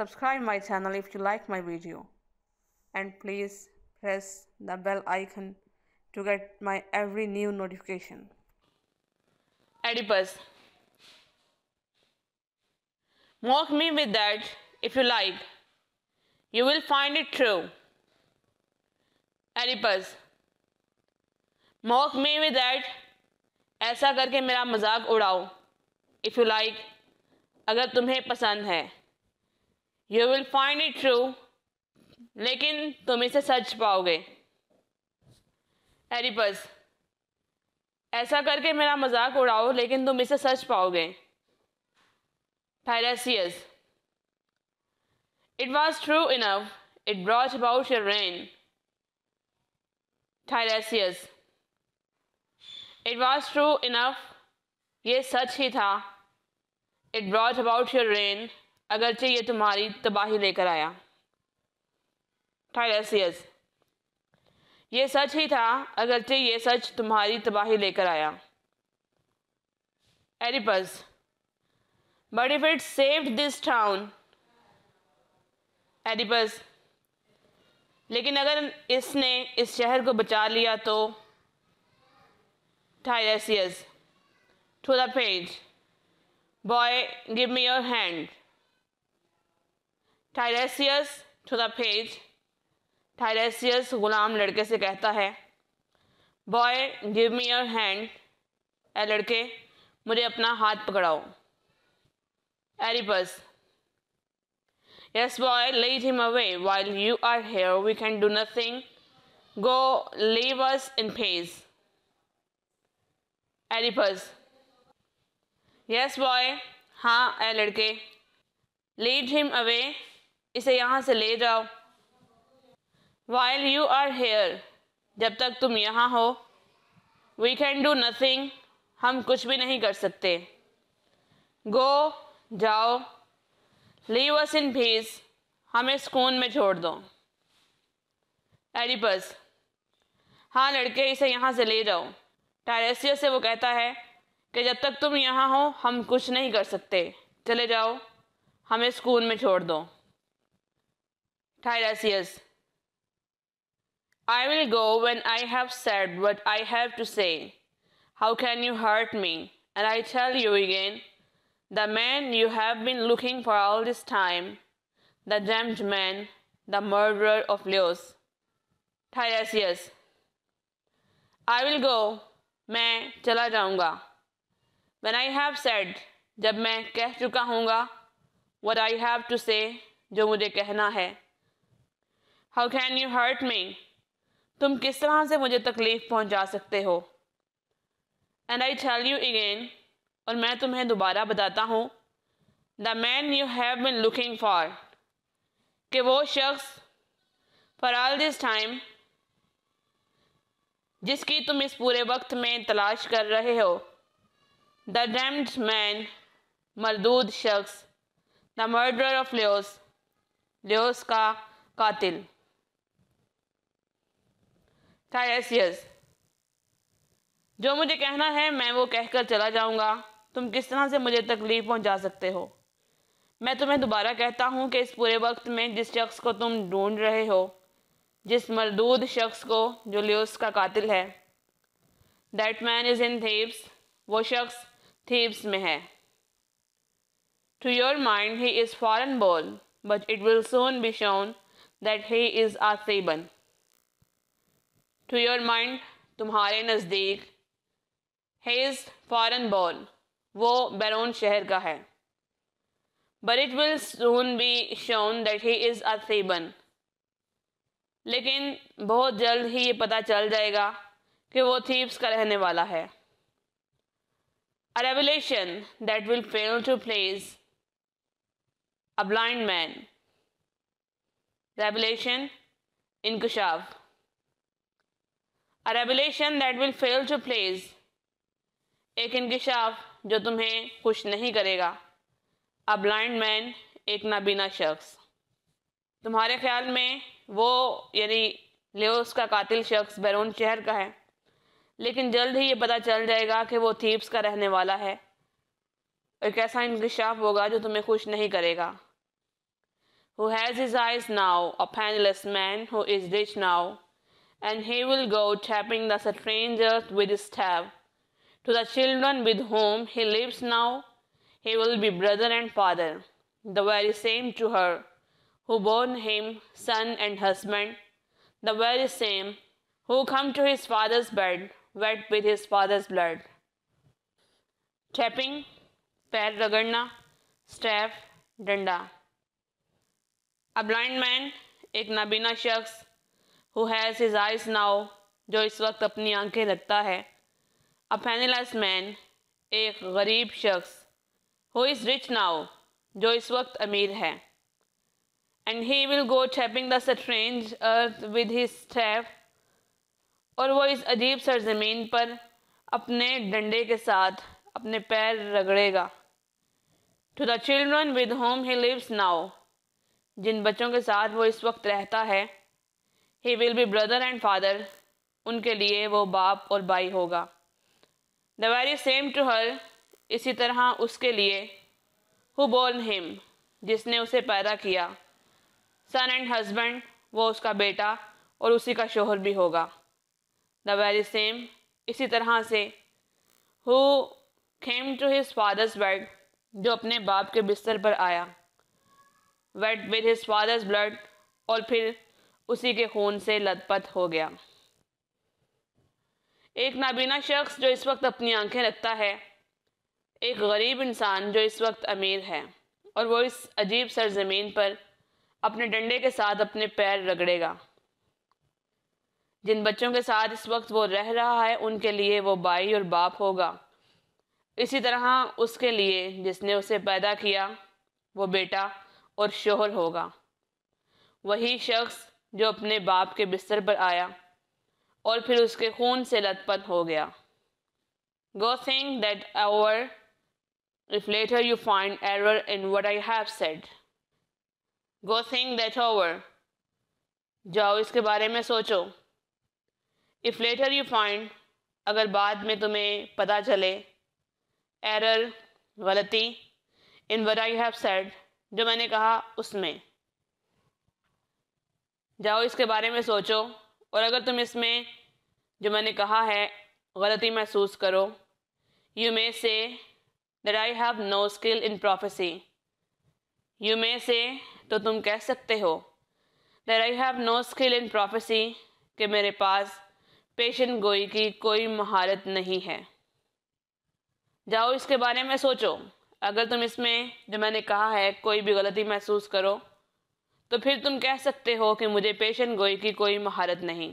Subscribe my channel if you like my video and please press the bell icon to get my every new notification. Oedipus Mock me with that if you like. You will find it true. Oedipus Mock me with that ऐसा करके मेरा मजाक उड़ाओ if you like, अगर तुम्हें पसंद है you will find it true लेकिन तुम इसे सच पाओगे एरिपस ऐसा करके मेरा मजाक उड़ाओ लेकिन तुम इसे सच पाओगे Tiresias it was true enough it brought about your ruin Tiresias it was true enough ये सच ही था it brought about your ruin अगरचे ये तुम्हारी तबाही लेकर आया टाइलसियस ये सच ही था अगरचे ये सच तुम्हारी तबाही लेकर आया Oedipus but if it saved this town Oedipus लेकिन अगर इसने इस शहर को बचा लिया तो Tiresias to the page boy give me your hand Tiresias to the page Tiresias गुलाम लड़के से कहता है boy give me your hand ए लड़के मुझे अपना हाथ पकड़ाओ Oedipus yes boy lead him away while you are here we can do nothing go leave us in page एरिपस yes boy हाँ ए लड़के लीड हिम अवे इसे यहाँ से ले जाओ वाइल यू आर हेयर जब तक तुम यहाँ हो वी कैन डू नथिंग हम कुछ भी नहीं कर सकते गो जाओ लीव अस इन भीस हमें सुकून में छोड़ दो एडिपस हाँ लड़के इसे यहाँ से ले जाओ टायरेसिया से वो कहता है कि जब तक तुम यहाँ हो हम कुछ नहीं कर सकते चले जाओ हमें सुकून में छोड़ दो Tiresias, I will go when I have said what I have to say. How can you hurt me? And I tell you again, the man you have been looking for all this time, the damned man, the murderer of Leos. Tiresias, I will go, मैं चला जाऊंगा. When I have said, जब मैं कह चुका हूँगा, what I have to say, जो मुझे कहना है. How can you hurt me तुम किस तरह से मुझे तकलीफ़ पहुंचा सकते हो and I tell you again और मैं तुम्हें दोबारा बताता हूँ the man you have been looking for कि वो शख्स फॉर ऑल दिस टाइम जिसकी तुम इस पूरे वक्त में तलाश कर रहे हो द डेम्ड मैन मरदूद शख्स the murder of Laius Laius का कातिल यस e जो मुझे कहना है मैं वो कहकर चला जाऊंगा तुम किस तरह से मुझे तकलीफ पहुंचा सकते हो मैं तुम्हें दोबारा कहता हूँ कि इस पूरे वक्त में जिस शख्स को तुम ढूंढ रहे हो जिस मरदूद शख्स को जो लियोस का कातिल है that man is in Thebes वो शख्स थीप्स में है to your mind he is foreign born but it will soon be shown that he is a Theban to your mind तुम्हारे नज़दीक हेज़ फॉरन बॉल वो बैरून शहर का है but it will soon be shown that he is a Theban लेकिन बहुत जल्द ही ये पता चल जाएगा कि वो थीप्स का रहने वाला है a revelation that will fail to please a blind man revelation इनकशाफ a revelation that will fail to please एक इंकशाफ जो तुम्हें खुश नहीं करेगा अ ब्लाइंड मैन एक नाबीना शख्स तुम्हारे ख्याल में वो यानी लेस का कातिल शख्स बैरून शहर का है लेकिन जल्द ही ये पता चल जाएगा कि वो थीप्स का रहने वाला है एक ऐसा इंकशाफ होगा जो तुम्हें खुश नहीं करेगा who has his eyes now, a penniless man who is rich now, and he will go tapping the strangers with his staff. To the children with whom he lives now, he will be brother and father, the very same to her, who bore him son and husband, the very same who come to his father's bed, wet with his father's blood. Tapping, पैर staff, danda. A blind man, man एक नाबीना शख्स who has his eyes now जो इस वक्त अपनी आंखें रखता है अ फैनलेस मैन एक गरीब शख्स हु इज़ रिच नाउ जो इस वक्त अमीर है and he will go tapping the strange earth with his staff और वो इस अजीब सरजमीन पर अपने डंडे के साथ अपने पैर रगड़ेगा to the children with whom he lives now जिन बच्चों के साथ वो इस वक्त रहता है he will be brother and father उनके लिए वो बाप और भाई होगा the very same to her इसी तरह उसके लिए हु बोर्न हिम जिसने उसे पैदा किया सन एंड हजबेंड वो उसका बेटा और उसी का शोहर भी होगा द वेरी सेम इसी तरह से who came to his father's bed जो अपने बाप के बिस्तर पर आया wet with his father's blood और फिर उसी के खून से लथपथ हो गया एक नाबीना शख्स जो इस वक्त अपनी आंखें रखता है एक गरीब इंसान जो इस वक्त अमीर है और वो इस अजीब सरजमीन पर अपने डंडे के साथ अपने पैर रगड़ेगा जिन बच्चों के साथ इस वक्त वो रह रहा है उनके लिए वो भाई और बाप होगा इसी तरह उसके लिए जिसने उसे पैदा किया वो बेटा और शोहर होगा वही शख्स जो अपने बाप के बिस्तर पर आया और फिर उसके खून से लथपथ हो गया go think that over if later you find error in what I have said go think that over जाओ इसके बारे में सोचो इफ़ लेटर यू फाइंड अगर बाद में तुम्हें पता चले एरर गलती in what I have said जो मैंने कहा उसमें जाओ इसके बारे में सोचो और अगर तुम इसमें जो मैंने कहा है गलती महसूस करो you may say that I have no skill in prophecy you may say तो तुम कह सकते हो that I have no skill in prophecy कि मेरे पास पेशन गोई की कोई महारत नहीं है जाओ इसके बारे में सोचो अगर तुम इसमें जो मैंने कहा है कोई भी गलती महसूस करो तो फिर तुम कह सकते हो कि मुझे पेशन गोई की कोई महारत नहीं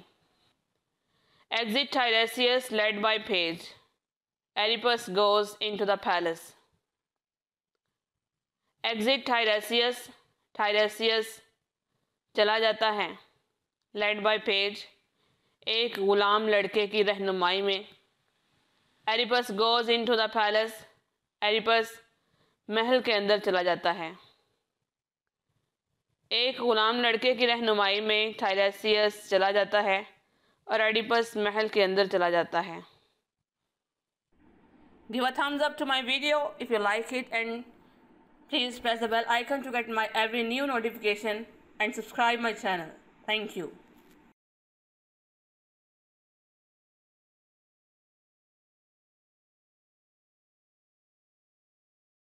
exit Tiresias led by page Oedipus goes into the palace exit Tiresias Tiresias चला जाता है लेड बाय फेज एक गुलाम लड़के की रहनुमाई में Oedipus goes into the palace Oedipus महल के अंदर चला जाता है एक गुलाम लड़के की रहनुमाई में थायलासियस चला जाता है और एडिपस महल के अंदर चला जाता है give a thumbs up to my video if you like it and please press the bell icon to get my every new notification and subscribe my channel thank you